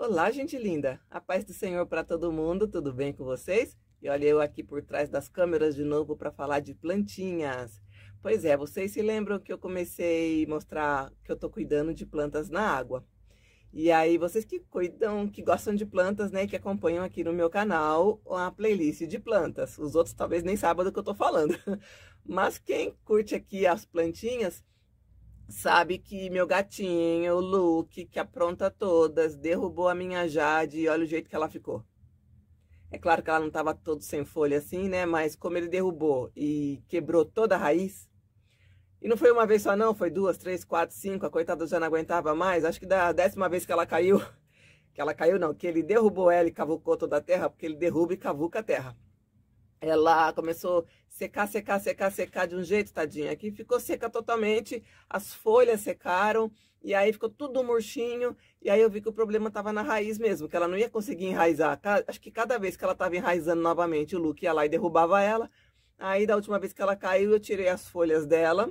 Olá, gente linda! A paz do Senhor para todo mundo, tudo bem com vocês? E olha eu aqui por trás das câmeras de novo para falar de plantinhas. Pois é, vocês se lembram que eu comecei a mostrar que eu estou cuidando de plantas na água. E aí, vocês que cuidam, que gostam de plantas, né, que acompanham aqui no meu canal a playlist de plantas. Os outros talvez nem saibam do que eu estou falando. Mas quem curte aqui as plantinhas sabe que meu gatinho, o Luke, que apronta todas, derrubou a minha Jade e olha o jeito que ela ficou. É claro que ela não estava todo sem folha assim, né? Mas como ele derrubou e quebrou toda a raiz, e não foi uma vez só não, foi duas, três, quatro, cinco, a coitada já não aguentava mais. Acho que da décima vez que ela caiu, que ela caiu não, que ele derrubou ela e cavucou toda a terra, porque ele derruba e cavuca a terra ela é começou a secar, secar, secar, secar de um jeito, tadinha. que ficou seca totalmente, as folhas secaram e aí ficou tudo murchinho. E aí eu vi que o problema estava na raiz mesmo, que ela não ia conseguir enraizar. Acho que cada vez que ela estava enraizando novamente, o Luke ia lá e derrubava ela. Aí da última vez que ela caiu, eu tirei as folhas dela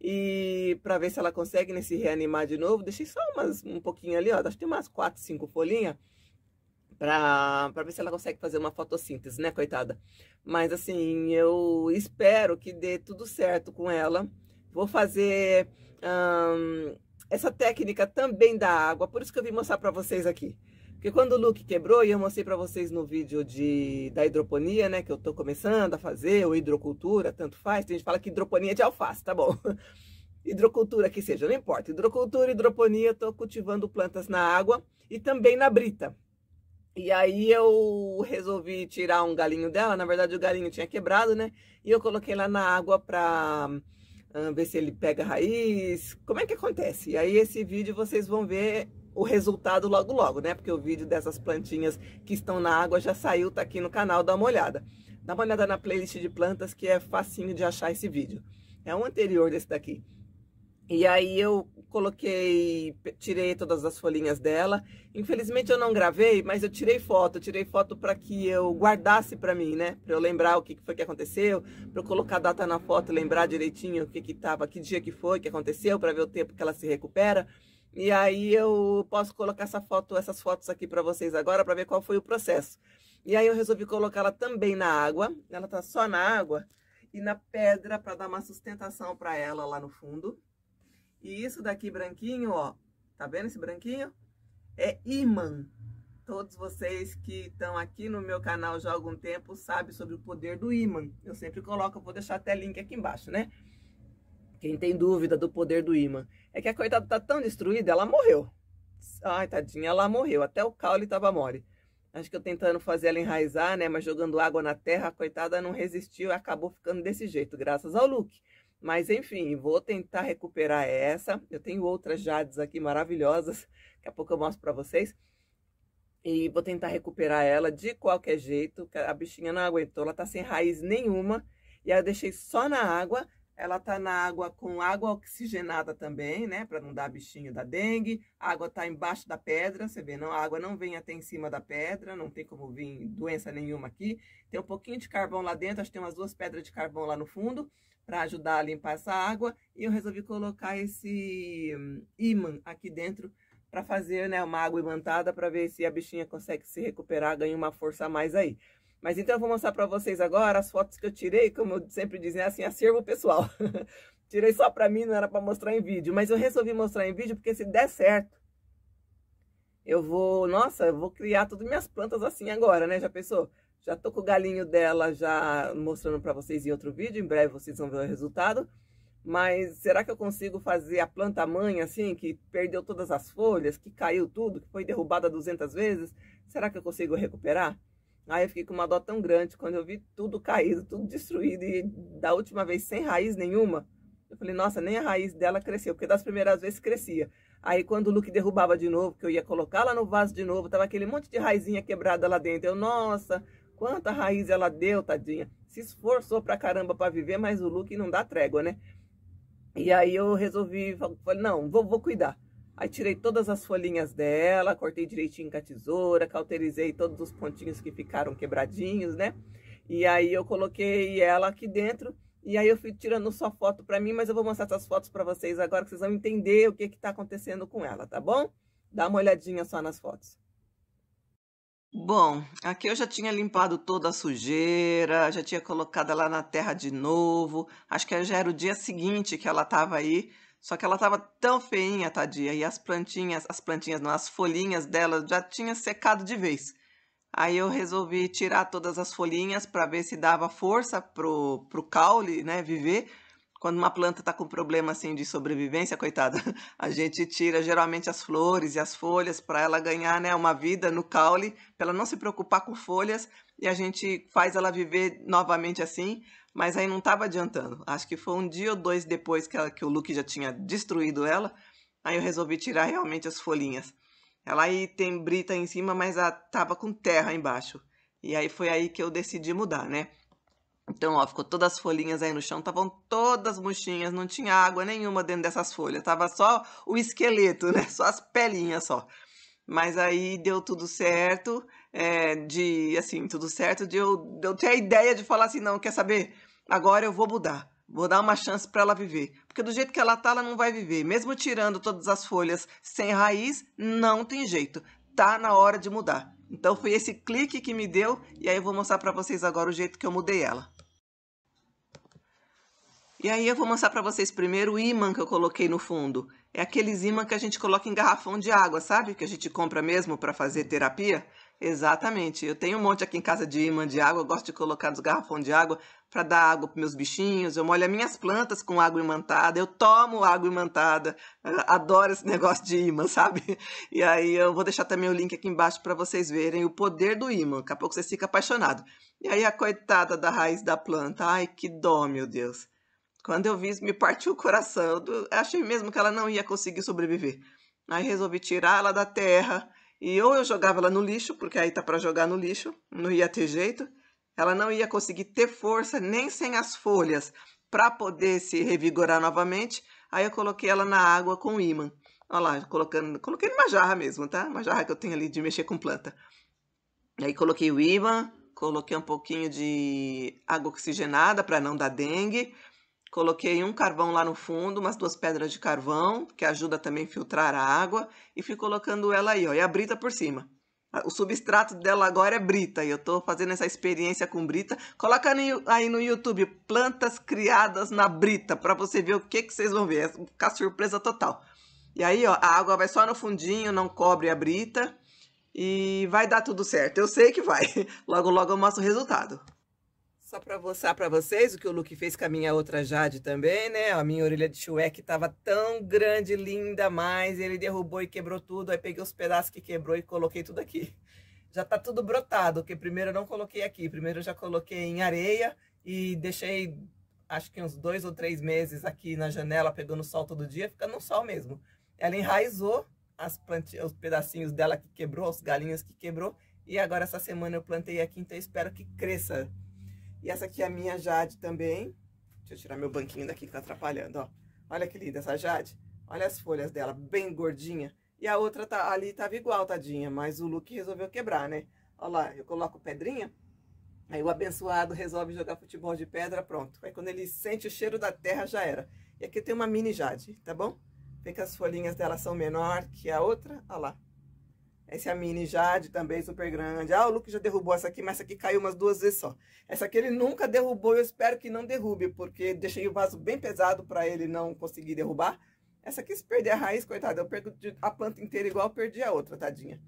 e para ver se ela consegue né, se reanimar de novo, deixei só umas um pouquinho ali, ó, acho que tem umas quatro, cinco folhinhas para ver se ela consegue fazer uma fotossíntese, né, coitada? Mas assim, eu espero que dê tudo certo com ela. Vou fazer hum, essa técnica também da água, por isso que eu vim mostrar para vocês aqui. Porque quando o look quebrou, e eu mostrei para vocês no vídeo de, da hidroponia, né, que eu estou começando a fazer, ou hidrocultura, tanto faz. Tem gente que fala que hidroponia é de alface, tá bom? hidrocultura que seja, não importa. Hidrocultura, hidroponia, estou cultivando plantas na água e também na brita. E aí eu resolvi tirar um galinho dela, na verdade o galinho tinha quebrado, né? E eu coloquei lá na água pra ah, ver se ele pega raiz, como é que acontece? E aí esse vídeo vocês vão ver o resultado logo logo, né? Porque o vídeo dessas plantinhas que estão na água já saiu, tá aqui no canal, dá uma olhada. Dá uma olhada na playlist de plantas que é facinho de achar esse vídeo. É o anterior desse daqui. E aí eu coloquei, tirei todas as folhinhas dela. Infelizmente eu não gravei, mas eu tirei foto, eu tirei foto para que eu guardasse para mim, né? Para eu lembrar o que foi que aconteceu, para eu colocar a data na foto, lembrar direitinho o que que tava, que dia que foi, que aconteceu, para ver o tempo que ela se recupera. E aí eu posso colocar essa foto, essas fotos aqui para vocês agora para ver qual foi o processo. E aí eu resolvi colocá-la também na água. Ela tá só na água e na pedra para dar uma sustentação para ela lá no fundo. E isso daqui branquinho, ó, tá vendo esse branquinho? É imã. Todos vocês que estão aqui no meu canal já há algum tempo sabem sobre o poder do imã. Eu sempre coloco, vou deixar até link aqui embaixo, né? Quem tem dúvida do poder do imã. É que a coitada tá tão destruída, ela morreu. Ai, tadinha, ela morreu. Até o caule tava mole. Acho que eu tentando fazer ela enraizar, né? Mas jogando água na terra, a coitada não resistiu e acabou ficando desse jeito, graças ao Luke. Mas enfim, vou tentar recuperar essa. Eu tenho outras Jades aqui maravilhosas, daqui a pouco eu mostro para vocês. E vou tentar recuperar ela de qualquer jeito. A bichinha não aguentou, ela tá sem raiz nenhuma. E aí eu deixei só na água ela tá na água com água oxigenada também, né? Para não dar bichinho da dengue. A água tá embaixo da pedra, você vê, não? A água não vem até em cima da pedra, não tem como vir doença nenhuma aqui. Tem um pouquinho de carvão lá dentro, acho que tem umas duas pedras de carvão lá no fundo para ajudar a limpar essa água. E eu resolvi colocar esse imã hum, aqui dentro para fazer né, uma água imantada para ver se a bichinha consegue se recuperar, ganha uma força a mais aí. Mas então eu vou mostrar para vocês agora as fotos que eu tirei, como eu sempre dizia, é assim, acervo pessoal. tirei só para mim, não era para mostrar em vídeo, mas eu resolvi mostrar em vídeo porque se der certo, eu vou, nossa, eu vou criar todas minhas plantas assim agora, né? Já pensou? Já tô com o galinho dela já mostrando para vocês em outro vídeo, em breve vocês vão ver o resultado. Mas será que eu consigo fazer a planta mãe assim, que perdeu todas as folhas, que caiu tudo, que foi derrubada 200 vezes? Será que eu consigo recuperar? Aí eu fiquei com uma dó tão grande quando eu vi tudo caído, tudo destruído e da última vez sem raiz nenhuma. Eu falei, nossa, nem a raiz dela cresceu, porque das primeiras vezes crescia. Aí quando o Luke derrubava de novo, que eu ia colocá-la no vaso de novo, tava aquele monte de raizinha quebrada lá dentro. Eu, nossa, quanta raiz ela deu, tadinha. Se esforçou pra caramba para viver, mas o Luke não dá trégua, né? E aí eu resolvi, falei, não, vou, vou cuidar. Aí tirei todas as folhinhas dela, cortei direitinho com a tesoura, cauterizei todos os pontinhos que ficaram quebradinhos, né? E aí eu coloquei ela aqui dentro e aí eu fui tirando só foto para mim, mas eu vou mostrar essas fotos para vocês agora que vocês vão entender o que que tá acontecendo com ela, tá bom? Dá uma olhadinha só nas fotos. Bom, aqui eu já tinha limpado toda a sujeira, já tinha colocado ela na terra de novo. Acho que já era o dia seguinte que ela estava aí só que ela estava tão feinha, tadia, e as plantinhas, as plantinhas não, as folhinhas dela já tinham secado de vez. Aí eu resolvi tirar todas as folhinhas para ver se dava força pro, pro caule, né, viver, quando uma planta está com problema assim de sobrevivência, coitada, a gente tira geralmente as flores e as folhas para ela ganhar né, uma vida no caule, para ela não se preocupar com folhas e a gente faz ela viver novamente assim. Mas aí não estava adiantando. Acho que foi um dia ou dois depois que, ela, que o Luke já tinha destruído ela, aí eu resolvi tirar realmente as folhinhas. Ela aí tem brita em cima, mas ela tava com terra embaixo. E aí foi aí que eu decidi mudar, né? Então, ó, ficou todas as folhinhas aí no chão, estavam todas murchinhas, não tinha água nenhuma dentro dessas folhas, tava só o esqueleto, né? Só as pelinhas só. Mas aí deu tudo certo, é, de assim, tudo certo, de eu, de eu ter a ideia de falar assim, não, quer saber? Agora eu vou mudar. Vou dar uma chance para ela viver. Porque do jeito que ela tá, ela não vai viver. Mesmo tirando todas as folhas sem raiz, não tem jeito. Tá na hora de mudar. Então foi esse clique que me deu e aí eu vou mostrar para vocês agora o jeito que eu mudei ela. E aí eu vou mostrar para vocês primeiro o ímã que eu coloquei no fundo. É aqueles ímãs que a gente coloca em garrafão de água, sabe? Que a gente compra mesmo para fazer terapia. Exatamente. Eu tenho um monte aqui em casa de imã de água, eu gosto de colocar nos garrafões de água para dar água para meus bichinhos, eu molho as minhas plantas com água imantada, eu tomo água imantada, adoro esse negócio de imã, sabe? E aí eu vou deixar também o link aqui embaixo para vocês verem o poder do imã, daqui a pouco vocês ficam apaixonados. E aí a coitada da raiz da planta, ai que dó, meu Deus. Quando eu vi isso, me partiu o coração, eu achei mesmo que ela não ia conseguir sobreviver. Aí resolvi tirá-la da terra, e ou eu jogava ela no lixo, porque aí tá para jogar no lixo, não ia ter jeito. Ela não ia conseguir ter força nem sem as folhas para poder se revigorar novamente. Aí eu coloquei ela na água com ímã. Olha lá, colocando, coloquei numa jarra mesmo, tá? Uma jarra que eu tenho ali de mexer com planta. Aí coloquei o ímã, coloquei um pouquinho de água oxigenada para não dar dengue Coloquei um carvão lá no fundo, umas duas pedras de carvão, que ajuda também a filtrar a água, e fui colocando ela aí, ó, e a brita por cima. O substrato dela agora é brita, e eu estou fazendo essa experiência com brita. Coloca aí no YouTube, plantas criadas na brita, para você ver o que, que vocês vão ver, vai é ficar surpresa total. E aí, ó, a água vai só no fundinho, não cobre a brita, e vai dar tudo certo. Eu sei que vai, logo logo eu mostro o resultado. Só para mostrar para vocês o que o Luke fez com a minha outra Jade também, né? A minha orelha de chueque que tão grande, linda, mas ele derrubou e quebrou tudo. Aí peguei os pedaços que quebrou e coloquei tudo aqui. Já tá tudo brotado, porque primeiro eu não coloquei aqui. Primeiro eu já coloquei em areia e deixei acho que uns dois ou três meses aqui na janela, pegando sol todo dia, fica no sol mesmo. Ela enraizou as plant... os pedacinhos dela que quebrou, os galinhos que quebrou, e agora essa semana eu plantei aqui, então eu espero que cresça e essa aqui é a minha Jade também. Deixa eu tirar meu banquinho daqui que tá atrapalhando, ó. Olha que linda essa Jade. Olha as folhas dela, bem gordinha. E a outra tá, ali tava igual, tadinha, mas o look resolveu quebrar, né? Olha lá, eu coloco pedrinha, aí o abençoado resolve jogar futebol de pedra, pronto. Aí quando ele sente o cheiro da terra, já era. E aqui tem uma mini Jade, tá bom? Vê que as folhinhas dela são menor que a outra, olha lá essa é a mini Jade também, super grande. Ah, o Luke já derrubou essa aqui, mas essa aqui caiu umas duas vezes só. Essa aqui ele nunca derrubou, eu espero que não derrube, porque deixei o vaso bem pesado para ele não conseguir derrubar. Essa aqui, se perder a raiz, coitada, eu perco a planta inteira igual perdi a outra, tadinha.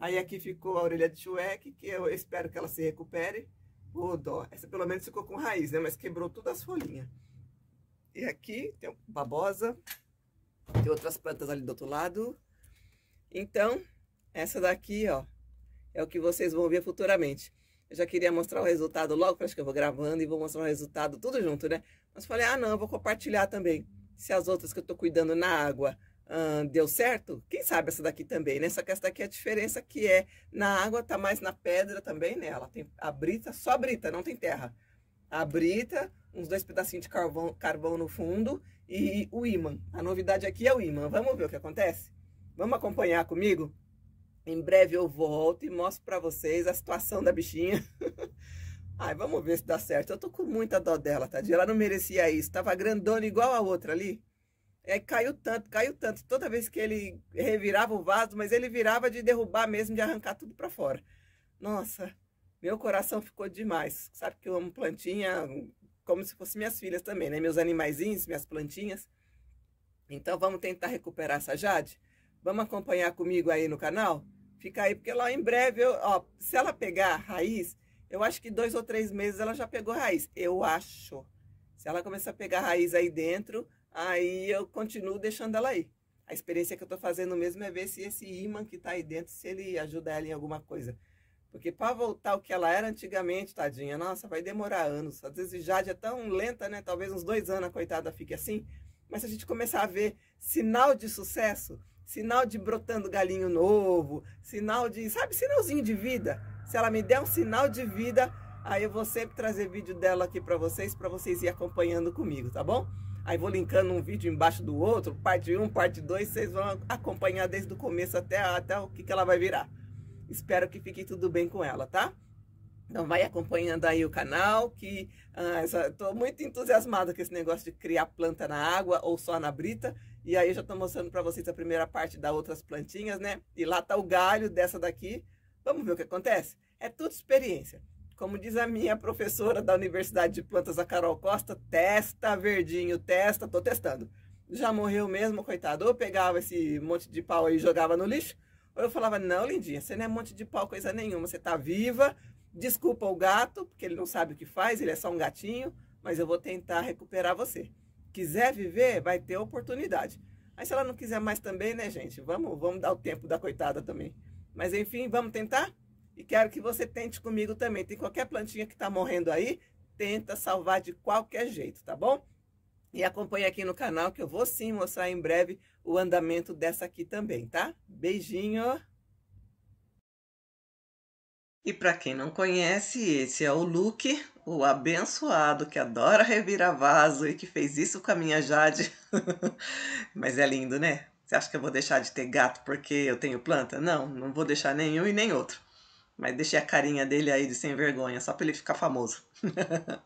Aí aqui ficou a orelha de chueque, que eu espero que ela se recupere. Ô, dó. Essa pelo menos ficou com raiz, né? Mas quebrou todas as folhinhas. E aqui tem babosa. Tem outras plantas ali do outro lado. Então, essa daqui, ó, é o que vocês vão ver futuramente. Eu já queria mostrar o resultado logo, porque acho que eu vou gravando e vou mostrar o resultado tudo junto, né? Mas falei, ah, não, eu vou compartilhar também. Se as outras que eu tô cuidando na água hum, deu certo, quem sabe essa daqui também, né? Só que essa daqui é a diferença que é na água, tá mais na pedra também, né? Ela tem a brita, só a brita, não tem terra. A brita, uns dois pedacinhos de carvão, carvão no fundo e o imã. A novidade aqui é o imã. Vamos ver o que acontece? Vamos acompanhar comigo? Em breve eu volto e mostro para vocês a situação da bichinha. Ai, vamos ver se dá certo. Eu tô com muita dó dela, tadinha. Ela não merecia isso. Tava grandona igual a outra ali. É, caiu tanto, caiu tanto. Toda vez que ele revirava o vaso, mas ele virava de derrubar mesmo, de arrancar tudo para fora. Nossa, meu coração ficou demais. Sabe que eu amo plantinha como se fossem minhas filhas também, né? Meus animaizinhos, minhas plantinhas. Então, vamos tentar recuperar essa Jade? Vamos acompanhar comigo aí no canal? Fica aí, porque lá em breve, eu, ó, se ela pegar raiz, eu acho que dois ou três meses ela já pegou raiz. Eu acho. Se ela começar a pegar raiz aí dentro, aí eu continuo deixando ela aí. A experiência que eu estou fazendo mesmo é ver se esse imã que está aí dentro, se ele ajuda ela em alguma coisa. Porque para voltar o que ela era antigamente, tadinha, nossa, vai demorar anos. Às vezes Jade é tão lenta, né? Talvez uns dois anos a coitada fique assim. Mas se a gente começar a ver sinal de sucesso, sinal de brotando galinho novo, sinal de, sabe, sinalzinho de vida. Se ela me der um sinal de vida, aí eu vou sempre trazer vídeo dela aqui para vocês, para vocês ir acompanhando comigo, tá bom? Aí vou linkando um vídeo embaixo do outro, parte 1, um, parte 2, vocês vão acompanhar desde o começo até, até o que, que ela vai virar. Espero que fique tudo bem com ela, tá? Então vai acompanhando aí o canal, que estou ah, muito entusiasmada com esse negócio de criar planta na água ou só na brita. E aí eu já estou mostrando para vocês a primeira parte das outras plantinhas, né? E lá está o galho dessa daqui. Vamos ver o que acontece? É tudo experiência. Como diz a minha professora da Universidade de Plantas, a Carol Costa, testa verdinho, testa, estou testando. Já morreu mesmo, coitado. Ou pegava esse monte de pau e jogava no lixo, ou eu falava, não, lindinha, você não é monte de pau, coisa nenhuma, você está viva, Desculpa o gato, porque ele não sabe o que faz, ele é só um gatinho, mas eu vou tentar recuperar você. Quiser viver, vai ter oportunidade. Aí se ela não quiser mais também, né, gente? Vamos, vamos dar o tempo da coitada também. Mas enfim, vamos tentar? E quero que você tente comigo também. Tem qualquer plantinha que está morrendo aí, tenta salvar de qualquer jeito, tá bom? E acompanhe aqui no canal que eu vou sim mostrar em breve o andamento dessa aqui também, tá? Beijinho! E para quem não conhece, esse é o Luke, o abençoado que adora reviravaso e que fez isso com a minha Jade. Mas é lindo, né? Você acha que eu vou deixar de ter gato porque eu tenho planta? Não, não vou deixar nenhum e nem outro. Mas deixei a carinha dele aí de sem vergonha, só para ele ficar famoso.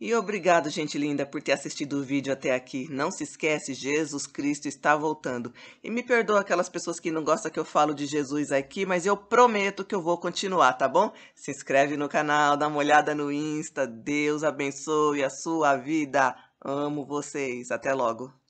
E obrigado, gente linda, por ter assistido o vídeo até aqui. Não se esquece, Jesus Cristo está voltando. E me perdoa aquelas pessoas que não gostam que eu falo de Jesus aqui, mas eu prometo que eu vou continuar, tá bom? Se inscreve no canal, dá uma olhada no Insta. Deus abençoe a sua vida. Amo vocês. Até logo.